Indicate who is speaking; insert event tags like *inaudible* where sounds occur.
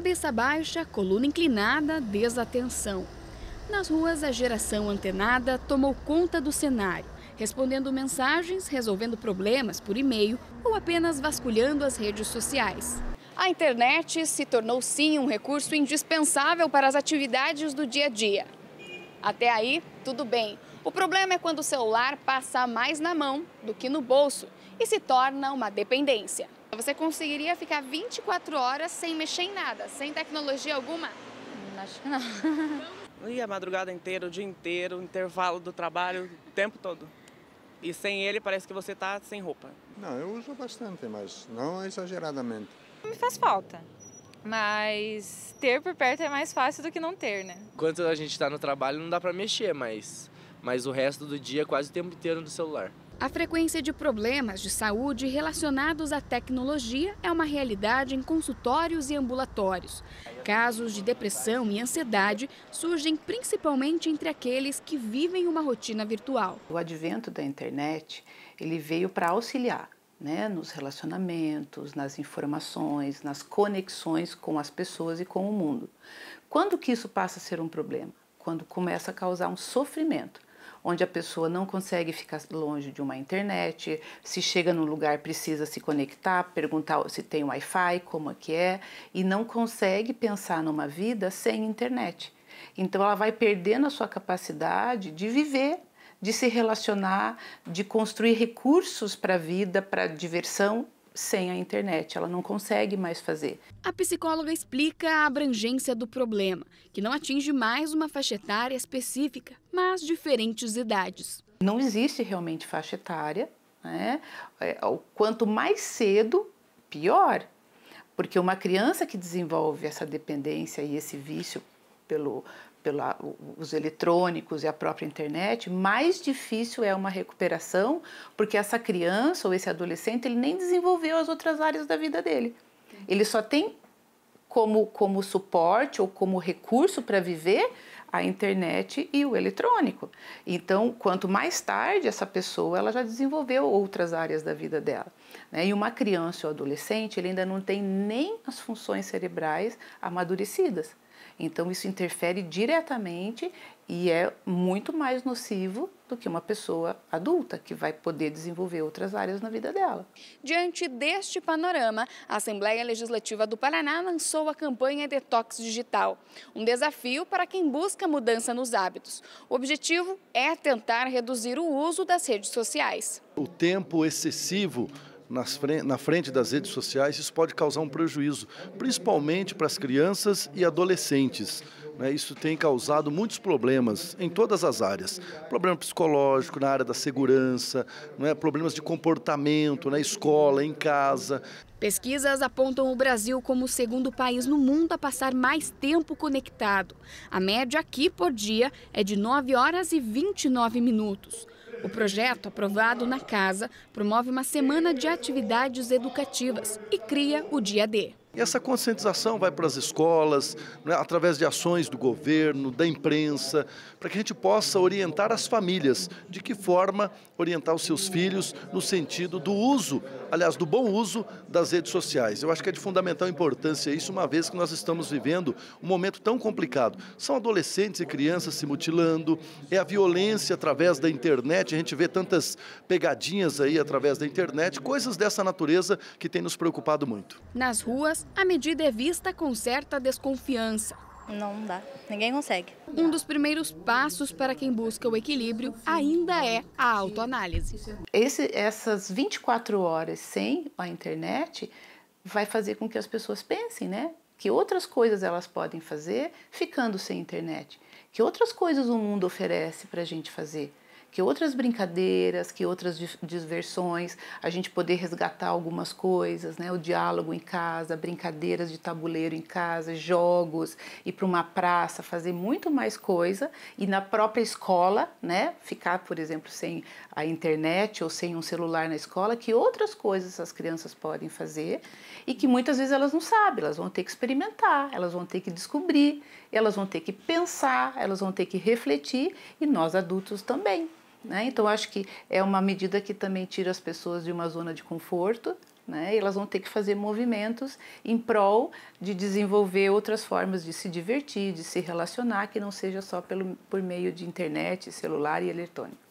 Speaker 1: Cabeça baixa, coluna inclinada, desatenção. Nas ruas, a geração antenada tomou conta do cenário, respondendo mensagens, resolvendo problemas por e-mail ou apenas vasculhando as redes sociais. A internet se tornou sim um recurso indispensável para as atividades do dia a dia. Até aí, tudo bem. O problema é quando o celular passa mais na mão do que no bolso e se torna uma dependência você conseguiria ficar 24 horas sem mexer em nada, sem tecnologia alguma? Hum, acho que não.
Speaker 2: E *laughs* a madrugada inteira, o dia inteiro, o intervalo do trabalho, o tempo todo. E sem ele parece que você está sem roupa.
Speaker 3: Não, eu uso bastante, mas não exageradamente.
Speaker 2: Me faz falta. Mas ter por perto é mais fácil do que não ter, né?
Speaker 3: Enquanto a gente está no trabalho, não dá para mexer, mas, mas o resto do dia é quase o tempo inteiro no celular.
Speaker 1: A frequência de problemas de saúde relacionados à tecnologia é uma realidade em consultórios e ambulatórios. Casos de depressão e ansiedade surgem principalmente entre aqueles que vivem uma rotina virtual.
Speaker 2: O advento da internet, ele veio para auxiliar né, nos relacionamentos, nas informações, nas conexões com as pessoas e com o mundo. Quando que isso passa a ser um problema? Quando começa a causar um sofrimento onde a pessoa não consegue ficar longe de uma internet, se chega num lugar precisa se conectar, perguntar se tem Wi-Fi, como é que é, e não consegue pensar numa vida sem internet. Então ela vai perdendo a sua capacidade de viver, de se relacionar, de construir recursos para a vida, para diversão sem a internet, ela não consegue mais fazer.
Speaker 1: A psicóloga explica a abrangência do problema, que não atinge mais uma faixa etária específica, mas diferentes idades.
Speaker 2: Não existe realmente faixa etária, né? É, quanto mais cedo, pior. Porque uma criança que desenvolve essa dependência e esse vício pelo, pelos eletrônicos e a própria internet, mais difícil é uma recuperação, porque essa criança ou esse adolescente ele nem desenvolveu as outras áreas da vida dele. Ele só tem como, como suporte ou como recurso para viver a internet e o eletrônico. Então, quanto mais tarde essa pessoa, ela já desenvolveu outras áreas da vida dela. Né? E uma criança ou adolescente, ele ainda não tem nem as funções cerebrais amadurecidas. Então isso interfere diretamente e é muito mais nocivo do que uma pessoa adulta que vai poder desenvolver outras áreas na vida dela.
Speaker 1: Diante deste panorama, a Assembleia Legislativa do Paraná lançou a campanha Detox Digital, um desafio para quem busca mudança nos hábitos. O objetivo é tentar reduzir o uso das redes sociais.
Speaker 3: O tempo excessivo na frente das redes sociais, isso pode causar um prejuízo, principalmente para as crianças e adolescentes. Né? Isso tem causado muitos problemas em todas as áreas. Problema psicológico, na área da segurança, é? problemas de comportamento na escola, em casa.
Speaker 1: Pesquisas apontam o Brasil como o segundo país no mundo a passar mais tempo conectado. A média aqui por dia é de 9 horas e 29 minutos. O projeto, aprovado na casa, promove uma semana de atividades educativas e cria o Dia
Speaker 3: D. E essa conscientização vai para as escolas, né, através de ações do governo, da imprensa, para que a gente possa orientar as famílias de que forma orientar os seus filhos no sentido do uso, aliás, do bom uso das redes sociais. Eu acho que é de fundamental importância isso, uma vez que nós estamos vivendo um momento tão complicado. São adolescentes e crianças se mutilando, é a violência através da internet, a gente vê tantas pegadinhas aí através da internet, coisas dessa natureza que tem nos preocupado muito.
Speaker 1: Nas ruas, mas a medida é vista com certa desconfiança. Não dá, ninguém consegue. Um dos primeiros passos para quem busca o equilíbrio ainda é a autoanálise.
Speaker 2: Esse, essas 24 horas sem a internet vai fazer com que as pessoas pensem, né? Que outras coisas elas podem fazer ficando sem internet. Que outras coisas o mundo oferece para a gente fazer que outras brincadeiras, que outras diversões, a gente poder resgatar algumas coisas, né? O diálogo em casa, brincadeiras de tabuleiro em casa, jogos, ir para uma praça, fazer muito mais coisa e na própria escola, né? Ficar, por exemplo, sem a internet ou sem um celular na escola, que outras coisas as crianças podem fazer e que muitas vezes elas não sabem, elas vão ter que experimentar, elas vão ter que descobrir, elas vão ter que pensar, elas vão ter que refletir e nós adultos também. Né? Então, acho que é uma medida que também tira as pessoas de uma zona de conforto. Né? E elas vão ter que fazer movimentos em prol de desenvolver outras formas de se divertir, de se relacionar, que não seja só pelo, por meio de internet, celular e eletrônico.